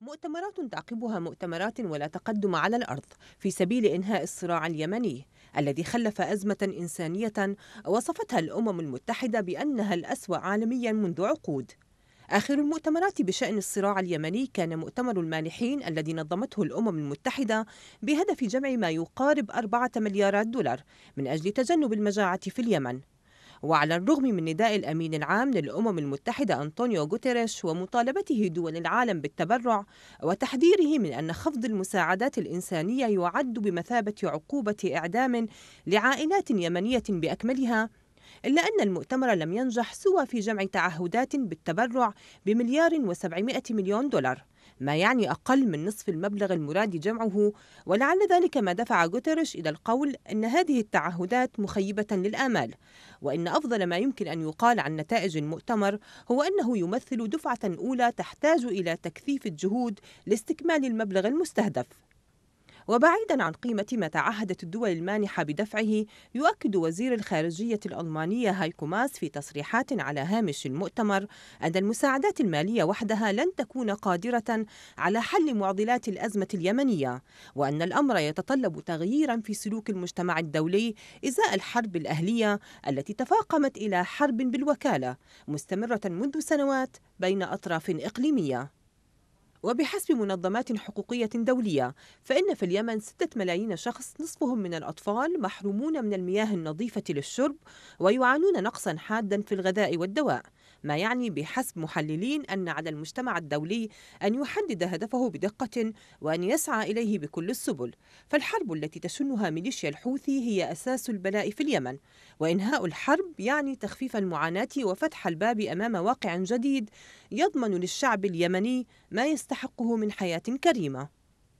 مؤتمرات تعقبها مؤتمرات ولا تقدم على الارض في سبيل انهاء الصراع اليمني الذي خلف ازمه انسانيه وصفتها الامم المتحده بانها الاسوا عالميا منذ عقود آخر المؤتمرات بشأن الصراع اليمني كان مؤتمر المانحين الذي نظمته الأمم المتحدة بهدف جمع ما يقارب أربعة مليارات دولار من أجل تجنب المجاعة في اليمن وعلى الرغم من نداء الأمين العام للأمم المتحدة أنطونيو غوتيريش ومطالبته دول العالم بالتبرع وتحذيره من أن خفض المساعدات الإنسانية يعد بمثابة عقوبة إعدام لعائلات يمنية بأكملها إلا أن المؤتمر لم ينجح سوى في جمع تعهدات بالتبرع بمليار وسبعمائة مليون دولار ما يعني أقل من نصف المبلغ المراد جمعه ولعل ذلك ما دفع غوتيريش إلى القول أن هذه التعهدات مخيبة للآمال وإن أفضل ما يمكن أن يقال عن نتائج المؤتمر هو أنه يمثل دفعة أولى تحتاج إلى تكثيف الجهود لاستكمال المبلغ المستهدف وبعيدا عن قيمة ما تعهدت الدول المانحة بدفعه يؤكد وزير الخارجية الألمانية هايكو ماس في تصريحات على هامش المؤتمر أن المساعدات المالية وحدها لن تكون قادرة على حل معضلات الأزمة اليمنية وأن الأمر يتطلب تغييرا في سلوك المجتمع الدولي إزاء الحرب الأهلية التي تفاقمت إلى حرب بالوكالة مستمرة منذ سنوات بين أطراف إقليمية وبحسب منظمات حقوقية دولية فإن في اليمن 6 ملايين شخص نصفهم من الأطفال محرومون من المياه النظيفة للشرب ويعانون نقصا حادا في الغذاء والدواء ما يعني بحسب محللين أن على المجتمع الدولي أن يحدد هدفه بدقة وأن يسعى إليه بكل السبل فالحرب التي تشنها ميليشيا الحوثي هي أساس البلاء في اليمن وإنهاء الحرب يعني تخفيف المعاناة وفتح الباب أمام واقع جديد يضمن للشعب اليمني ما يستحقه من حياة كريمة